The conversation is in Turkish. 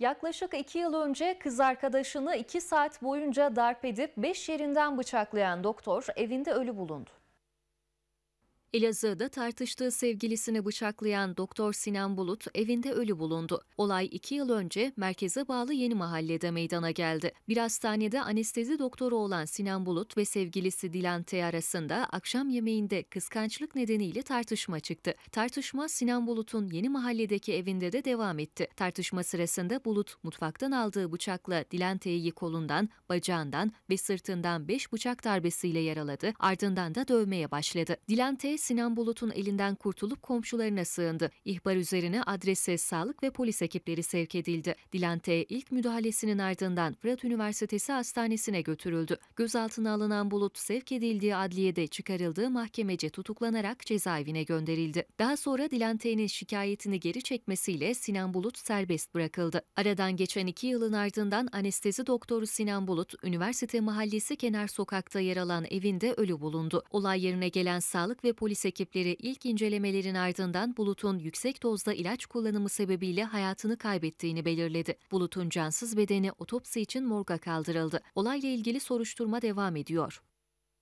Yaklaşık iki yıl önce kız arkadaşını iki saat boyunca darp edip beş yerinden bıçaklayan doktor evinde ölü bulundu. Elazığ'da tartıştığı sevgilisini bıçaklayan Doktor Sinan Bulut evinde ölü bulundu. Olay iki yıl önce merkeze bağlı Yeni Mahalle'de meydana geldi. Bir hastanede anestezi doktoru olan Sinan Bulut ve sevgilisi Dilan T arasında akşam yemeğinde kıskançlık nedeniyle tartışma çıktı. Tartışma Sinan Bulut'un Yeni Mahalle'deki evinde de devam etti. Tartışma sırasında Bulut mutfaktan aldığı bıçakla Dilan T'yi kolundan, bacağından ve sırtından 5 bıçak darbesiyle yaraladı. Ardından da dövmeye başladı. Dilan T Sinan Bulut'un elinden kurtulup komşularına sığındı. İhbar üzerine adrese sağlık ve polis ekipleri sevk edildi. Dilante ilk müdahalesinin ardından Fırat Üniversitesi Hastanesi'ne götürüldü. Gözaltına alınan Bulut sevk edildiği adliyede çıkarıldığı mahkemece tutuklanarak cezaevine gönderildi. Daha sonra Dilante'nin şikayetini geri çekmesiyle Sinan Bulut serbest bırakıldı. Aradan geçen iki yılın ardından anestezi doktoru Sinan Bulut, üniversite mahallesi kenar sokakta yer alan evinde ölü bulundu. Olay yerine gelen sağlık ve polis polis ekipleri ilk incelemelerin ardından Bulut'un yüksek dozda ilaç kullanımı sebebiyle hayatını kaybettiğini belirledi. Bulut'un cansız bedeni otopsi için morga kaldırıldı. Olayla ilgili soruşturma devam ediyor.